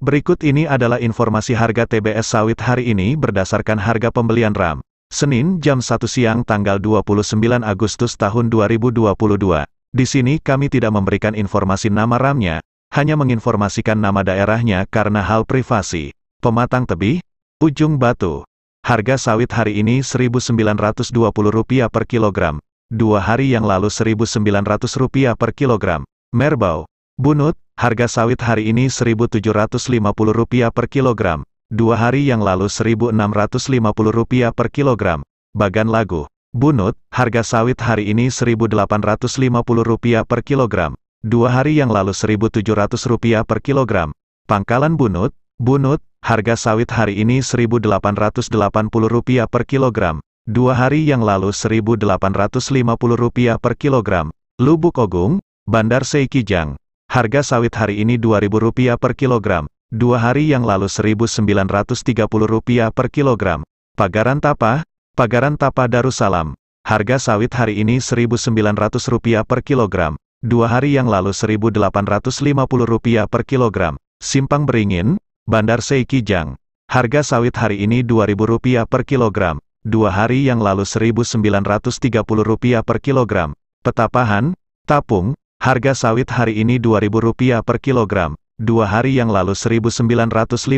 Berikut ini adalah informasi harga TBS sawit hari ini berdasarkan harga pembelian RAM. Senin jam 1 siang tanggal 29 Agustus tahun 2022. Di sini kami tidak memberikan informasi nama RAM-nya, hanya menginformasikan nama daerahnya karena hal privasi. Pematang Tebih, Ujung Batu, Harga sawit hari ini Rp1.920 per kilogram. Dua hari yang lalu Rp1.900 per kilogram. Merbau. Bunut, harga sawit hari ini Rp1.750 per kilogram. Dua hari yang lalu Rp1.650 per kilogram. Bagan lagu. Bunut, harga sawit hari ini Rp1.850 per kilogram. Dua hari yang lalu Rp1.700 per kilogram. Pangkalan bunut, bunut, harga sawit hari ini Rp1.880 per kilogram, dua hari yang lalu Rp1.850 per kilogram. Lubuk Ogung, Bandar Seikijang, harga sawit hari ini Rp2.000 per kilogram, dua hari yang lalu Rp1.930 per kilogram. Pagaran Tapa, Pagaran Tapa Darussalam, harga sawit hari ini Rp1.900 per kilogram, dua hari yang lalu Rp1.850 per kilogram. Simpang Beringin, Bandar Seikijang. Harga sawit hari ini Rp2.000 per kilogram, dua hari yang lalu Rp1.930 per kilogram. Petapahan, Tapung, harga sawit hari ini Rp2.000 per kilogram, dua hari yang lalu Rp1.950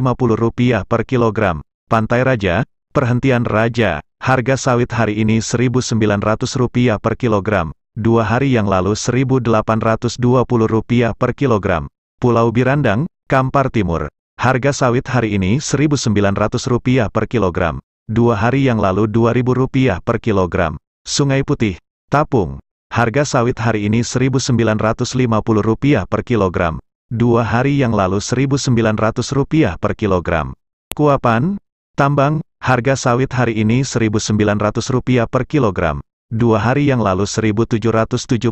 per kilogram. Pantai Raja, perhentian Raja, harga sawit hari ini Rp1.900 per kilogram, dua hari yang lalu Rp1.820 per kilogram. Pulau Birandang, Kampar Timur. Harga sawit hari ini Rp1.900 per kilogram. Dua hari yang lalu Rp2.000 per kilogram. Sungai Putih, Tapung. Harga sawit hari ini Rp1.950 per kilogram. Dua hari yang lalu Rp1.900 per kilogram. Kuapan, Tambang, harga sawit hari ini Rp1.900 per kilogram. Dua hari yang lalu Rp1.770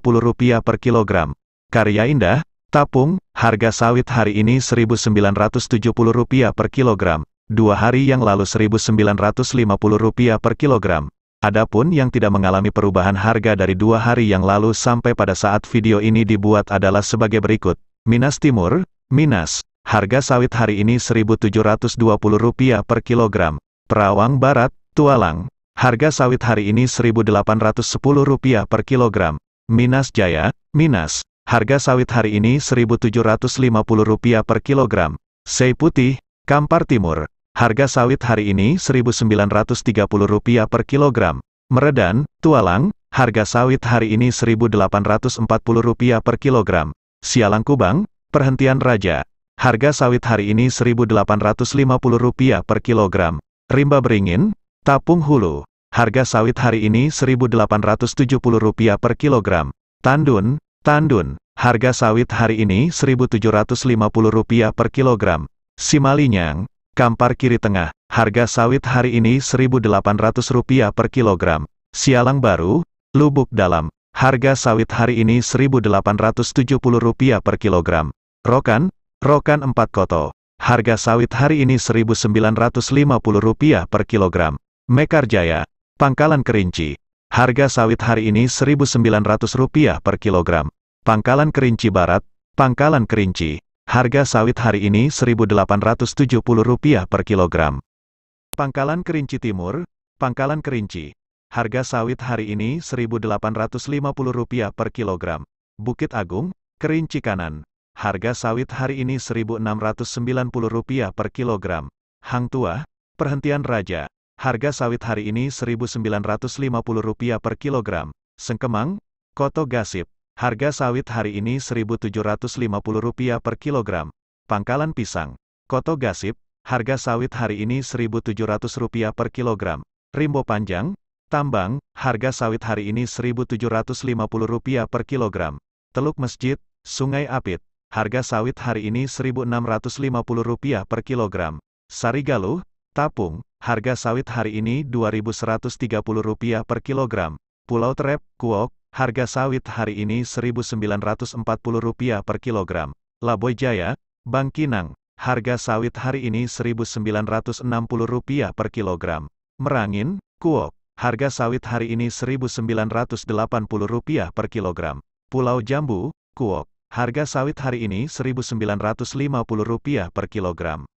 per kilogram. Karya Indah, Tapung, Harga sawit hari ini Rp1.970 per kilogram, dua hari yang lalu Rp1.950 per kilogram. Adapun yang tidak mengalami perubahan harga dari dua hari yang lalu sampai pada saat video ini dibuat adalah sebagai berikut. Minas Timur, Minas, harga sawit hari ini Rp1.720 per kilogram. Perawang Barat, Tualang, harga sawit hari ini Rp1.810 per kilogram. Minas Jaya, Minas, Harga sawit hari ini Rp1.750 per kilogram. Sei putih, Kampar Timur. Harga sawit hari ini Rp1.930 per kilogram. Meredan, Tualang, harga sawit hari ini Rp1.840 per kilogram. Sialang Kubang, Perhentian Raja. Harga sawit hari ini Rp1.850 per kilogram. Rimba Beringin, Tapung Hulu. Harga sawit hari ini Rp1.870 per kilogram. Tandun, Tandun, harga sawit hari ini Rp1.750 per kilogram. Simalinyang, Kampar Kiri Tengah, harga sawit hari ini Rp1.800 per kilogram. Sialang Baru, Lubuk Dalam, harga sawit hari ini Rp1.870 per kilogram. Rokan, Rokan Empat Koto, harga sawit hari ini Rp1.950 per kilogram. Mekarjaya, Pangkalan Kerinci, Harga sawit hari ini Rp1.900 per kilogram. Pangkalan Kerinci Barat, Pangkalan Kerinci. Harga sawit hari ini Rp1.870 per kilogram. Pangkalan Kerinci Timur, Pangkalan Kerinci. Harga sawit hari ini Rp1.850 per kilogram. Bukit Agung, Kerinci Kanan. Harga sawit hari ini Rp1.690 per kilogram. Hang Tua, Perhentian Raja. Harga sawit hari ini Rp1.950 per kilogram. Sengkemang, Koto Gasip. Harga sawit hari ini Rp1.750 per kilogram. Pangkalan Pisang, Koto Gasip. Harga sawit hari ini Rp1.700 per kilogram. Rimbo Panjang, Tambang, harga sawit hari ini Rp1.750 per kilogram. Teluk Masjid, Sungai Apit, harga sawit hari ini Rp1.650 per kilogram. Sarigaluh, Tapung, harga sawit hari ini Rp2.130 per kilogram. Pulau Trep, Kuok, harga sawit hari ini Rp1.940 per kilogram. Laboy Jaya, Bangkinang, harga sawit hari ini Rp1.960 per kilogram. Merangin, Kuok, harga sawit hari ini Rp1.980 per kilogram. Pulau Jambu, Kuok, harga sawit hari ini Rp1.950 per kilogram.